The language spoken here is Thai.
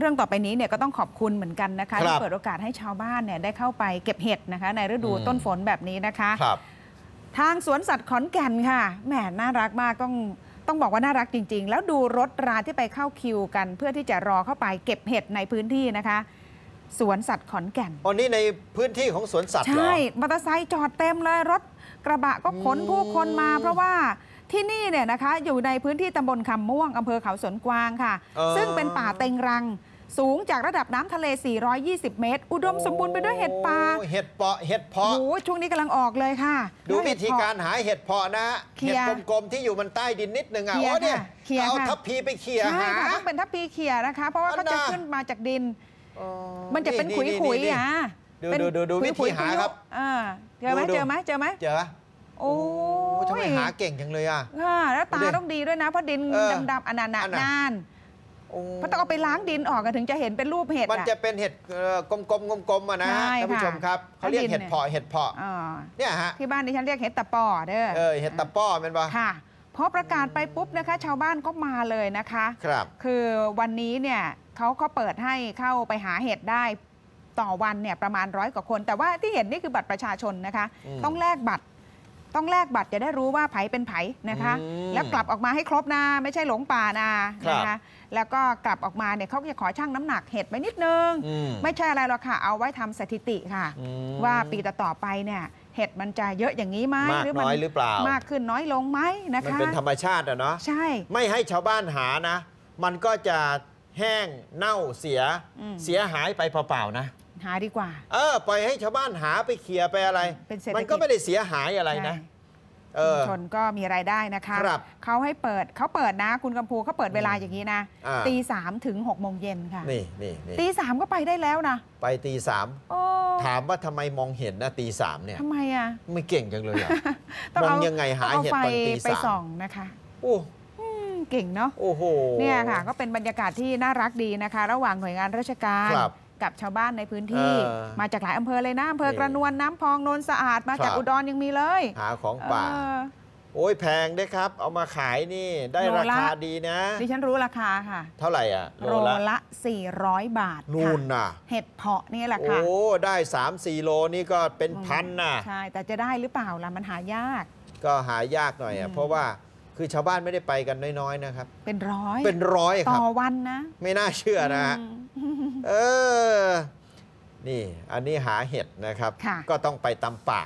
เรื่องต่อไปนี้เนี่ยก็ต้องขอบคุณเหมือนกันนะคะที่เปิดโอกาสให้ชาวบ้านเนี่ยได้เข้าไปเก็บเห็ดนะคะในฤดูต้นฝนแบบนี้นะคะทางสวนสัตว์ขอนแก่นค่ะแหมน่ารักมาก ต้องต้องบอกว่าน่ารักจริง ๆ แล้วดูรถราที่ไปเข้าคิวกัน เพื่อที่จะรอเข้าไปเก็บเห็ดในพื้นที่นะคะ สวนสัตว์ขอนแก่นอันนี้ในพื้นที่ของสวนสัตว์ใช่มอเตอร์ไซค์จอดเต็มเลยรถกระบะก็ขนผู้คนมา เพราะว่าที่นี่เนี่ยนะคะอยู่ในพื้นที่ตำบลคำม่วงอำเภอเขาสวนกวางค่ะ ซึ่งเป็นป่าเต็งรังสูงจากระดับน้ำทะเล 420 เมตร อุดมสมบูรณ์ไปด้วยเห็ดป่าเห็ดเปาะ เห็ดเพาะโอ้ช่วงนี้กำลังออกเลยค่ะ ดูวิธีการหาเห็ดเพาะนะ เห็ดกลมๆ ที่อยู่มันใต้ดินนิดนึงอ่ะโอ้เนี่ยเอาทัพพีไปเขี่ยหา ต้องเป็นทัพพีเขี่ยนะคะ เพราะว่าเขาจะขึ้นมาจากดิน มันจะเป็นขุยๆอ่ะดูดูดูดูวิธีหาครับ เจอไหม เจอไหม เจอไหมเจอโอ้ทำไมหาเก่งจังเลยอ่ะแล้วตาต้องดีด้วยนะ เพราะดินดำๆอนันต์นานเพราะต้องเอาไปล้างดินออกกันถึงจะเห็นเป็นรูปเห็ดมันจะเป็นเห็ดกลมๆกลมๆนะท่านผู้ชมครับเขาเรียกเห็ดเพาะเห็ดเพาะเนี่ยฮะที่บ้านดิฉันเรียกเห็ดตะปอเด้อเออเห็ดตะปอเป็นปะค่ะพอประกาศไปปุ๊บนะคะ ชาวบ้านก็มาเลยนะคะครับ คือวันนี้เนี่ยเขาก็เปิดให้เข้าไปหาเห็ดได้ต่อวันเนี่ยประมาณร้อยกว่าคน แต่ว่าที่เห็นนี่คือบัตรประชาชนนะคะ ต้องแลกบัตรต้องแลกบัตรจะได้รู้ว่าไผเป็นไผนะคะ แล้วกลับออกมาให้ครบนะไม่ใช่หลงป่านะนะคะ แล้วก็กลับออกมาเนี่ยเขาจะขอช่างน้ำหนักเห็ดไปนิดนึงไม่ใช่อะไรหรอกค่ะเอาไว้ทำสถิติค่ะ ว่าปีต่อต่อไปเนี่ย เห็ดมันจะเยอะอย่างนี้ไหมหรือมันน้อยหรือเปล่า มากขึ้นน้อยลงไหมนะคะมันเป็นธรรมชาติอะเนาะใช่ไม่ให้ชาวบ้านหานะ มันก็จะแห้ง เน่าเสียเสียหายไปเปล่าๆนะหาดีกว่า เออปล่อยให้ชาวบ้านหาไปเลี่ยไปอะไร มันก็ไม่ได้เสียหายอะไรนะชุมชนก็มีรายได้นะคะคเขาให้เปิดเขาเปิดนะคุณกัมพูเขาเปิดเวลาอย่างนี้นะตีสามถึงหกโมงเย็นค่ะนี่นี่ตีสามก็ไปได้แล้วนะไปตีสามถามว่าทำไมมองเห็นนะตีสามเนี่ยทำไมอ่ะไม่เก่งจังเลยอ่ะมองยังไงหาเห็ดตอนตีสามไปส่องนะคะโอ้เก่งเนาะโอ้โหเนี่ยค่ะก็เป็นบรรยากาศที่น่ารักดีนะคะ ระหว่างหน่วยงานราชการ กับชาวบ้านในพื้นที่ มาจากหลายอำเภอเลยนะอำเภอกระนวลน้ำพองนนสะอาดมาจากอุดรยังมีเลยหาของป่า โอ้ยแพงเด้ครับ เอามาขายนี่ได้ราคาดีนะดิฉันรู้ราคาค่ะ เท่าไหร่อ่ะโลละ 400 บาทนู่นน่ะเห็ดเพาะนี่แหละค่ะโอ้ได้3-4 โลนี่ก็เป็นพันน่ะใช่แต่จะได้หรือเปล่าล่ะมันหายาก ก็หายากหน่อยอ่ะเพราะว่าคือชาวบ้านไม่ได้ไปกันน้อย ๆ นะครับ เป็นร้อย เป็นร้อยครับ ต่อวันนะ ไม่น่าเชื่อนะฮะ เออ นี่ อันนี้หาเห็ดนะครับ ก็ต้องไปตามป่า